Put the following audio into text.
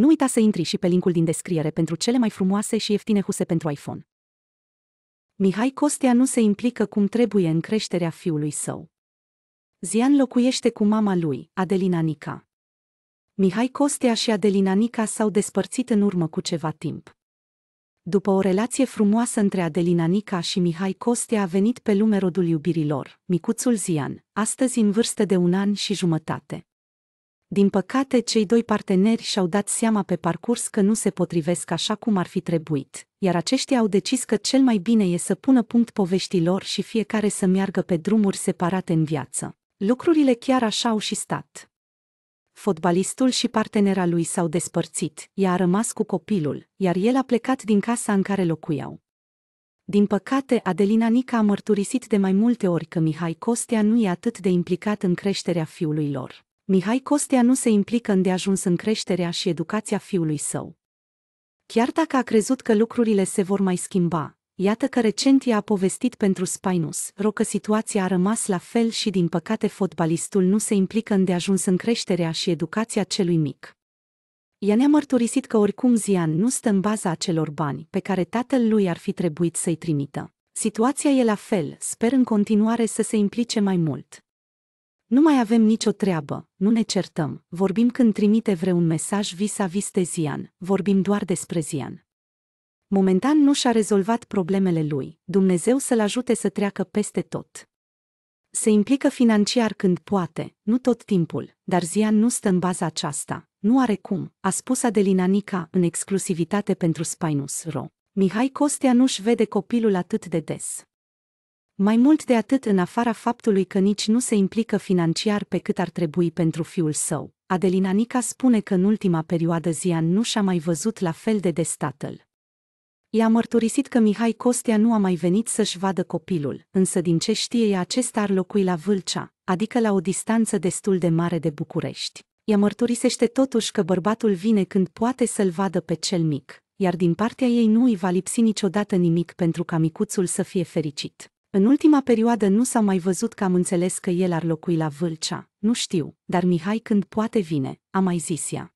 Nu uita să intri și pe linkul din descriere pentru cele mai frumoase și ieftine huse pentru iPhone. Mihai Costea nu se implică cum trebuie în creșterea fiului său. Zian locuiește cu mama lui, Adelina Nica. Mihai Costea și Adelina Nica s-au despărțit în urmă cu ceva timp. După o relație frumoasă între Adelina Nica și Mihai Costea a venit pe lume rodul iubirilor, micuțul Zian, astăzi în vârstă de un an și jumătate. Din păcate, cei doi parteneri și-au dat seama pe parcurs că nu se potrivesc așa cum ar fi trebuit, iar aceștia au decis că cel mai bine e să pună punct poveștilor și fiecare să meargă pe drumuri separate în viață. Lucrurile chiar așa au și stat. Fotbalistul și partenera lui s-au despărțit, ea a rămas cu copilul, iar el a plecat din casa în care locuiau. Din păcate, Adelina Nica a mărturisit de mai multe ori că Mihai Costea nu e atât de implicat în creșterea fiului lor. Mihai Costea nu se implică îndeajuns în creșterea și educația fiului său. Chiar dacă a crezut că lucrurile se vor mai schimba, iată că recent i-a povestit pentru Spinus, ro că situația a rămas la fel și din păcate fotbalistul nu se implică îndeajuns în creșterea și educația celui mic. Ea ne-a mărturisit că oricum Zian nu stă în baza acelor bani pe care tatăl lui ar fi trebuit să-i trimită. Situația e la fel, sper în continuare să se implice mai mult. Nu mai avem nicio treabă, nu ne certăm, vorbim când trimite vreun mesaj vis-a-vis de Zian, vorbim doar despre Zian. Momentan nu și-a rezolvat problemele lui, Dumnezeu să-l ajute să treacă peste tot. Se implică financiar când poate, nu tot timpul, dar Zian nu stă în baza aceasta, nu are cum, a spus Adelina Nica în exclusivitate pentru Spinus Ro. Mihai Costea nu-și vede copilul atât de des. Mai mult de atât în afara faptului că nici nu se implică financiar pe cât ar trebui pentru fiul său, Adelina Nica spune că în ultima perioadă Zian nu și-a mai văzut la fel de destatăl. I-a mărturisit că Mihai Costea nu a mai venit să-și vadă copilul, însă din ce știe ea acesta ar locui la Vâlcea, adică la o distanță destul de mare de București. Ea mărturisește totuși că bărbatul vine când poate să-l vadă pe cel mic, iar din partea ei nu îi va lipsi niciodată nimic pentru ca micuțul să fie fericit. În ultima perioadă nu s-a mai văzut că am înțeles că el ar locui la Vâlcea, nu știu, dar Mihai când poate vine, a mai zis ea.